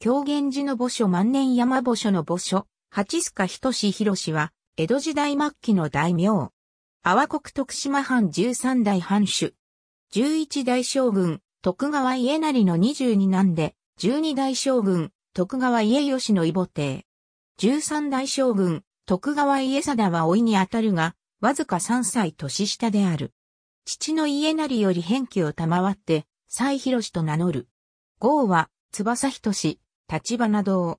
狂言寺の墓所万年山墓所の墓所、八須賀仁博は、江戸時代末期の大名。阿波国徳島藩十三代藩主。十一代将軍、徳川家成の二十二男で、十二代将軍、徳川家義の異母帝。十三代将軍、徳川家定は老いにあたるが、わずか三歳年下である。父の家成より返記を賜って、西広と名乗る。号は、翼仁。立花堂。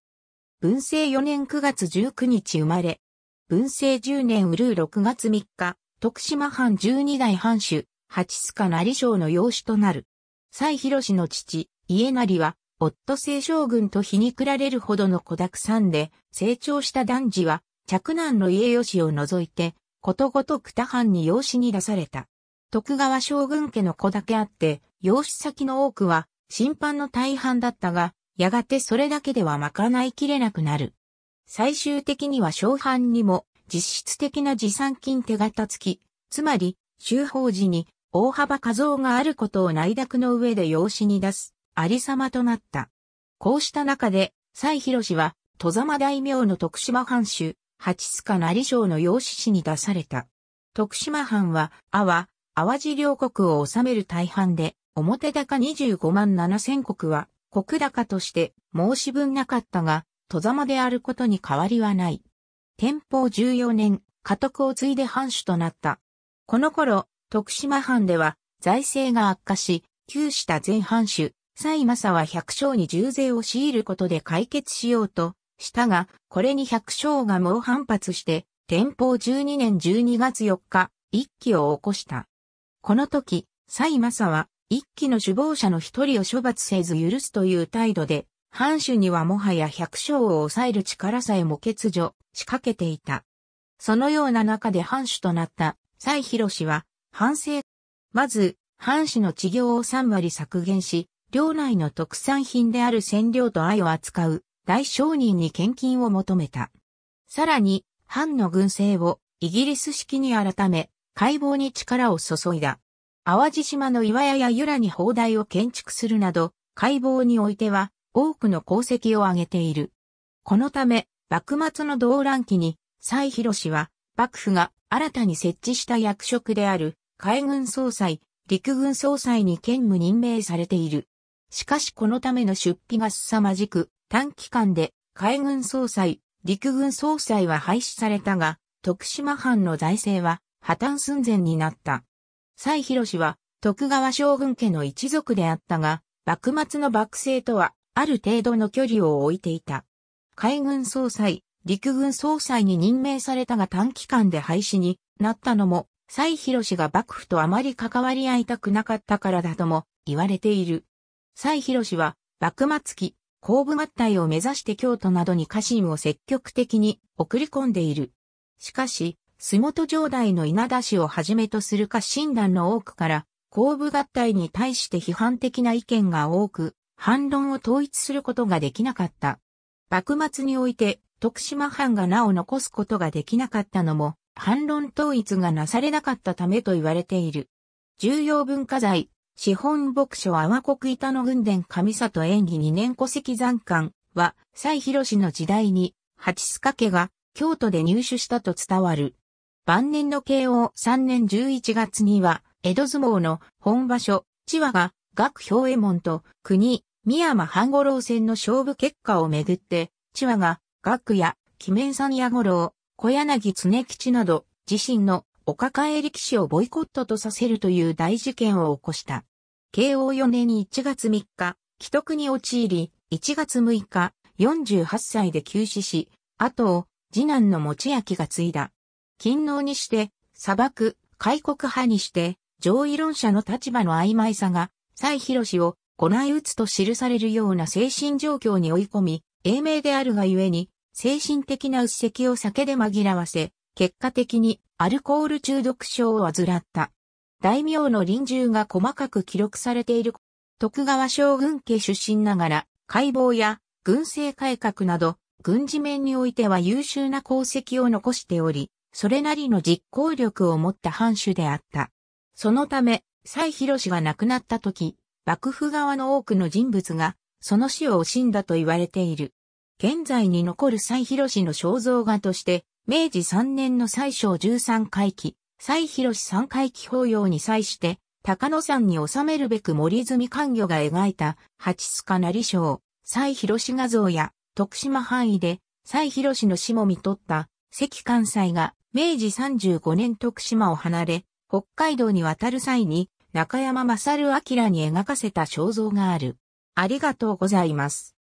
文政4年9月19日生まれ。文政10年うるう6月3日、徳島藩12代藩主、八須賀成将の養子となる。蔡博氏の父、家成は、夫清将軍と皮肉られるほどの子沢山で、成長した男児は、嫡男の家吉を除いて、ことごとく他藩に養子に出された。徳川将軍家の子だけあって、養子先の多くは、審判の大半だったが、やがてそれだけでは賄いきれなくなる。最終的には商販にも実質的な持参金手形付き、つまり、修法時に大幅過増があることを内諾の上で養子に出す、ありさまとなった。こうした中で、蔡広氏は、戸様大名の徳島藩主、八塚成将の養子氏に出された。徳島藩は、阿波、淡路両国を治める大半で、表高25万7千国は、国高として申し分なかったが、戸様であることに変わりはない。天保14年、家督を継いで藩主となった。この頃、徳島藩では財政が悪化し、旧した前藩主、蔡正は百姓に重税を強いることで解決しようとしたが、これに百姓が猛反発して、天保12年12月4日、一揆を起こした。この時、蔡正は一期の首謀者の一人を処罰せず許すという態度で、藩主にはもはや百姓を抑える力さえも欠如、仕掛けていた。そのような中で藩主となった、蔡広氏は、反省。まず、藩主の治業を3割削減し、領内の特産品である染料と藍を扱う、大商人に献金を求めた。さらに、藩の軍政を、イギリス式に改め、解剖に力を注いだ。淡路島の岩屋や由良に砲台を建築するなど、解剖においては多くの功績を挙げている。このため、幕末の動乱期に、蔡広氏は、幕府が新たに設置した役職である海軍総裁、陸軍総裁に兼務任命されている。しかしこのための出費が凄まじく、短期間で海軍総裁、陸軍総裁は廃止されたが、徳島藩の財政は破綻寸前になった。西広氏は徳川将軍家の一族であったが、幕末の幕政とはある程度の距離を置いていた。海軍総裁、陸軍総裁に任命されたが短期間で廃止になったのも、西広氏が幕府とあまり関わり合いたくなかったからだとも言われている。西広氏は幕末期、後部合体を目指して京都などに家臣を積極的に送り込んでいる。しかし、洲本城代の稲田氏をはじめとする家臣団の多くから、後部合体に対して批判的な意見が多く、反論を統一することができなかった。幕末において、徳島藩が名を残すことができなかったのも、反論統一がなされなかったためと言われている。重要文化財、資本牧書阿波国板の軍伝上里演技二年戸籍残刊は、蔡氏の時代に、八須賀家が京都で入手したと伝わる。晩年の慶応3年11月には、江戸相撲の本場所、千和が、学兵衛門と国、三山半五郎戦の勝負結果をめぐって、千和が、学や、鬼面山矢五郎、小柳常吉など、自身のお抱え力士をボイコットとさせるという大事件を起こした。慶応4年1月3日、既得に陥り、1月6日、48歳で急死し、後を次男の持きが継いだ。勤能にして、砂漠、開国派にして、上位論者の立場の曖昧さが、蔡博氏を、ご内打つと記されるような精神状況に追い込み、英明であるがゆえに、精神的な鬱積を酒で紛らわせ、結果的にアルコール中毒症を患った。大名の臨終が細かく記録されている。徳川将軍家出身ながら、解剖や軍政改革など、軍事面においては優秀な功績を残しており、それなりの実行力を持った藩主であった。そのため、蔡博が亡くなった時、幕府側の多くの人物が、その死を惜しんだと言われている。現在に残る蔡博の肖像画として、明治3年の最小13回帰、蔡博3回帰法要に際して、高野山に収めるべく森住官魚が描いた、八須賀成章、蔡博画像や、徳島範囲で、蔡博の死も見取った、関関西が、明治35年徳島を離れ、北海道に渡る際に中山勝明に描かせた肖像がある。ありがとうございます。